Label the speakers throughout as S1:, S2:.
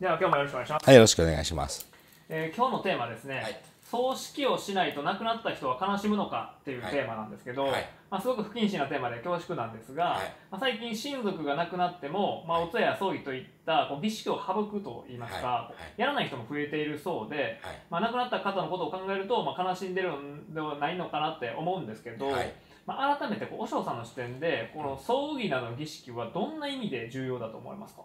S1: では今日もよろしくお願いしますはいよろしくお
S2: 願いします、
S1: えー、今日のテーマですね、はい葬式をしないと亡くなった人は悲しむのかっていうテーマなんですけど、はいはい、まあ、すごく不謹慎なテーマで恐縮なんですが、はい、まあ、最近親族が亡くなっても、まあ、お通夜や葬儀といったこう美式を省くといいますか、やらない人も増えているそうで、まあ、亡くなった方のことを考えると、まあ、悲しんでるんではないのかなって思うんですけど、まあ、改めて和尚さんの視点でこの葬儀などの儀式はどんな意味で重要だと思いますか、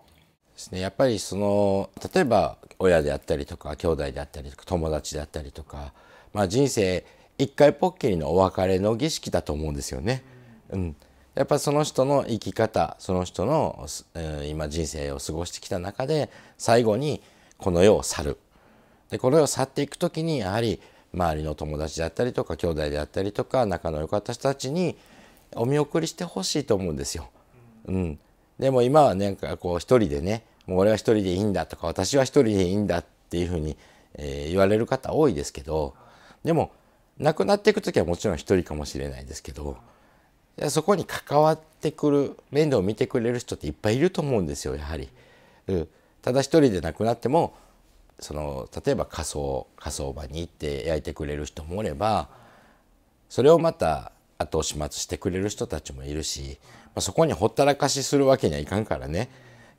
S2: ですねやっぱりその例えば親であったりとか兄弟であったりとか友達であったりとか、まあ、人生一回ポッキリのお別れの儀式だと思うんですよね。うん、やっぱその人の生き方その人の、ん、今人生を過ごしてきた中で最後にこの世を去る。でこの世を去っていく時にやはり周りの友達であったりとか兄弟であったりとか仲の良かった人たちにお見送りしてほしいと思うんですよ。うん、でも今はなんかこう一人でね、もう俺は一人でいいんだとか、私は一人でいいんだっていうふうに、えー、言われる方多いですけど、でも亡くなっていく時はもちろん一人かもしれないですけど、そこに関わってくる、面倒を見てくれる人っていっぱいいると思うんですよ、やはり。うん、ただ一人で亡くなっても、その例えば火葬火葬場に行って焼いてくれる人もおればそれをまた後始末してくれる人たちもいるし、まあ、そこにほったらかしするわけにはいかんからね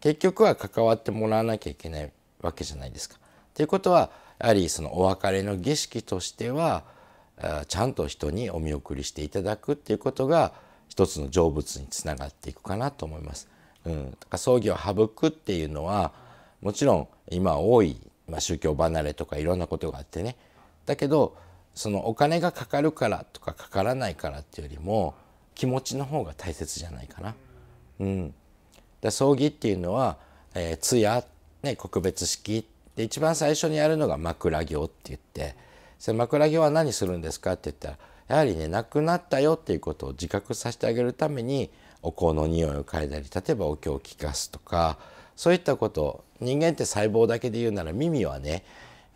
S2: 結局は関わってもらわなきゃいけないわけじゃないですか。ということはやはりそのお別れの儀式としてはちゃんと人にお見送りしていただくっていうことが一つの成仏につながっていくかなと思います。うん、だから葬儀を省くっていうのはもちろん今多い、まあ、宗教離れとかいろんなことがあってねだけどそのお金がかかるからとかかからないからっていうよりも気持ちの方が大切じゃないかな。うん、だ葬儀っていうのは、えー、通夜、ね、告別式で一番最初にやるのが枕行って言ってそれ枕行は何するんですかって言ったらやはりね亡くなったよっていうことを自覚させてあげるためにお香の匂いを嗅いだり例えばお経を聞かすとかそういったこと人間って細胞だけで言うなら耳はね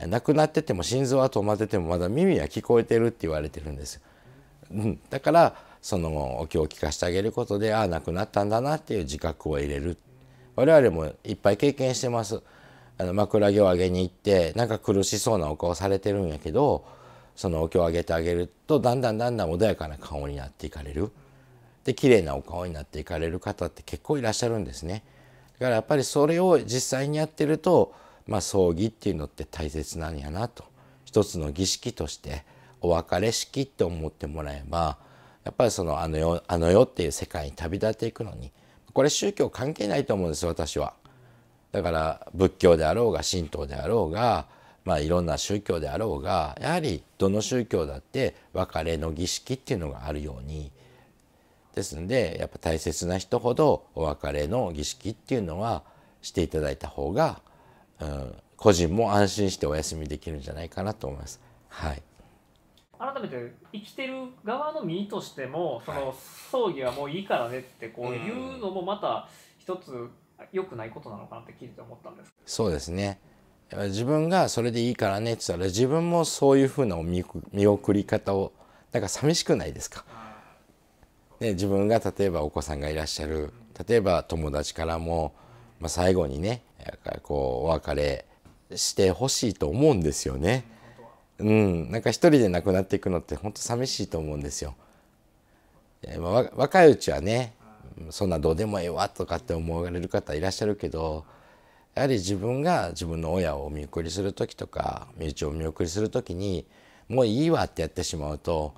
S2: 亡くなってても心臓は止まっててもまだ耳は聞こえてるって言われてるんです。うん、だからそのお経を聞かせてあげることでああ亡くなったんだなっていう自覚を入れる我々もいっぱい経験してます。あの枕木を上げに行ってなんか苦しそうなお顔されてるんやけどそのお経をあげてあげるとだんだんだんだん穏やかな顔になっていかれるで綺麗なお顔になっていかれる方って結構いらっしゃるんですね。だからやっぱりそれを実際にやってるとまあ、葬儀っていうのって大切なんやなと一つの儀式としてお別れ式って思ってもらえばやっぱりそのあの世あの世っていう世界に旅立っていくのにこれ宗教関係ないと思うんです私は。だから仏教であろうが神道であろうが、まあ、いろんな宗教であろうがやはりどの宗教だって別れの儀式っていうのがあるようにですのでやっぱ大切な人ほどお別れの儀式っていうのはしていただいた方が個人も安心してお休みできるんじゃないかなと思います。はい、
S1: 改めて生きてる側の身としてもその葬儀はもういいからねってこういうのもまた一つ良くないことなのかなって聞いて思ったんです。
S2: そうですね自分がそれでいいからねって言ったら自分もそういうふうな見送り方をなんか寂しくないですか、ね、自分が例えばお子さんがいらっしゃる例えば友達からも、まあ、最後にねこうお別れしてほしいと思うんですよね。うん、なんか一人で亡くなっていくのって本当寂しいと思うんですよ。えまあ、若いうちはねそんなどうでもええわとかって思われる方いらっしゃるけどやはり自分が自分の親をお見送りする時とか身内をお見送りする時にもういいわってやってしまうと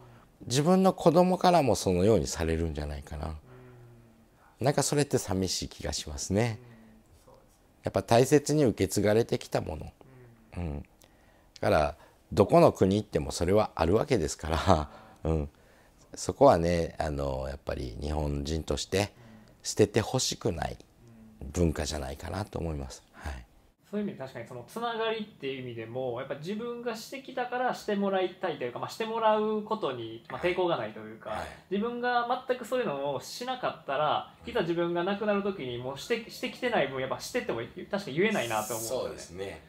S2: 自分の子供からもそのようにされるんじゃないかな。なんかそれって寂しい気がしますね。やっぱ大切に受け継がれてきたもの、うん、だからどこの国行ってもそれはあるわけですから、うん、そこはねあのやっぱり日本人として捨ててほしくない文化じゃないかなと思います。
S1: そういう意味で確かにそのつながりっていう意味でもやっぱ自分がしてきたからしてもらいたいというか、まあ、してもらうことに、まあ、抵抗がないというか、はい、自分が全くそういうのをしなかったらいざ自分が亡くなる時にもうしてしてきてない分やっぱしてっても確か言えないなと思う、ね、そうですね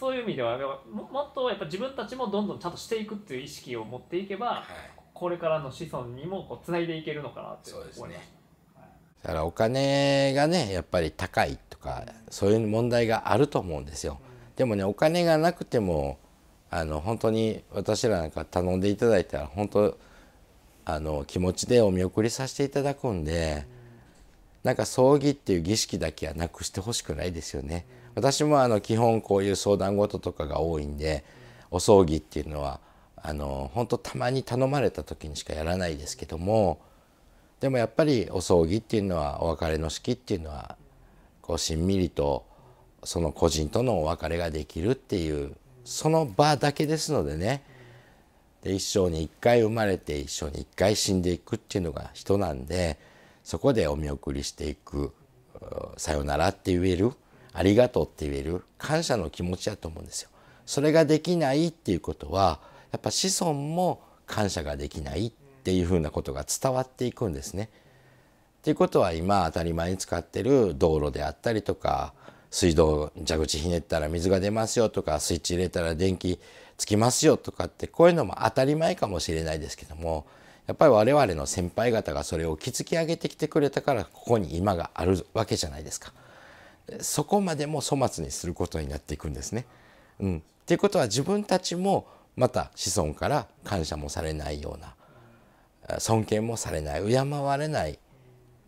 S1: そういう意味ではももっとやっぱ自分たちもどんどんちゃんとしていくっていう意識を持っていけば、はい、これからの子孫にもこうつないでいけるのかなって思いますね。
S2: だからお金がねやっぱり高いとかそういう問題があると思うんですよ。でもねお金がなくてもあの本当に私らなんか頼んでいただいたら本当あの気持ちでお見送りさせていただくんでなんか葬儀っていう儀式だけはなくしてほしくないですよね。私もあの基本こういう相談事とかが多いんでお葬儀っていうのはあの本当たまに頼まれた時にしかやらないですけども。でもやっぱりお葬儀っていうのはお別れの式っていうのはこうしんみりとその個人とのお別れができるっていうその場だけですのでねで一生に一回生まれて一生に一回死んでいくっていうのが人なんでそこでお見送りしていくさよならって言えるありがとうって言える感謝の気持ちだと思うんですよ。それができないっていうことはやっぱ子孫も感謝ができないっっていうふうなことが伝わっていくんですね。っていうことは今当たり前に使ってる道路であったりとか水道蛇口ひねったら水が出ますよとかスイッチ入れたら電気つきますよとかってこういうのも当たり前かもしれないですけどもやっぱり我々の先輩方がそれを築き上げてきてくれたからここに今があるわけじゃないですか。そこまでも粗末にすることになっていくんですね。うん、っていうことは自分たちもまた子孫から感謝もされないような尊敬もされない敬われない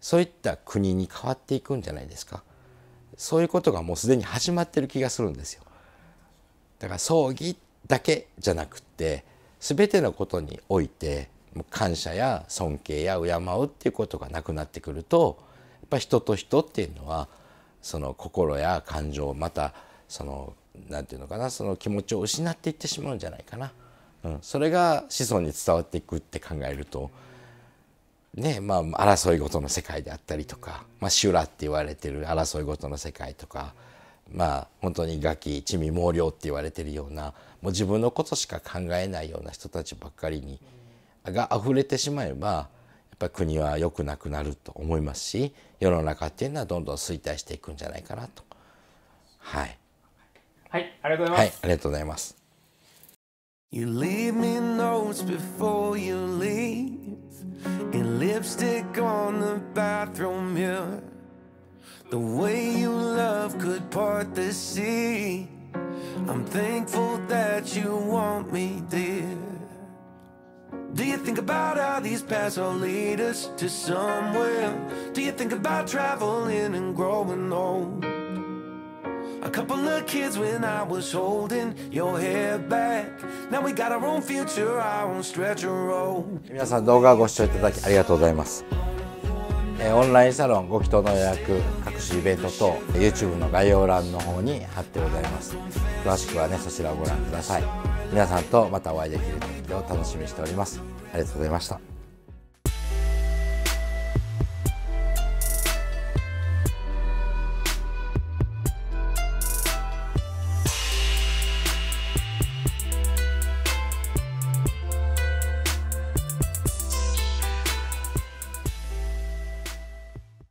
S2: そういった国に変わっていくんじゃないですかそういうことがもうすでに始まってる気がするんですよだから葬儀だけじゃなくて全てのことにおいて感謝や尊敬や敬うっていうことがなくなってくるとやっぱ人と人っていうのはその心や感情またその何て言うのかなその気持ちを失っていってしまうんじゃないかな。うん、それが子孫に伝わっていくって考えると、ねまあ、争い事の世界であったりとか、まあ、修羅って言われてる争い事の世界とか、まあ、本当に餓鬼地味毛量って言われてるようなもう自分のことしか考えないような人たちばっかりにが溢れてしまえばやっぱり国は良くなくなると思いますし世の中っていうのはどんどん衰退していくんじゃないかなと。は
S1: い、はい、ありがとうございます。はい、
S2: ありがとうございます。
S1: You leave me notes
S2: before you leave And lipstick on the bathroom mirror The way you love could part the sea I'm thankful that you want me, dear Do you think about how these paths all lead us to somewhere? Do you think about traveling and growing old? A couple of kids when I was holding your hair back. Now we got our own future, our own stretch and roll. 皆さん動画をご視聴いただきありがとうございます。えオンラインサロンご祈祷の予約各種イベント等 YouTube の概要欄の方に貼ってございます詳しくはねそちらをご覧ください皆さんとまたお会いできる日を楽しみにしておりますありがとうございました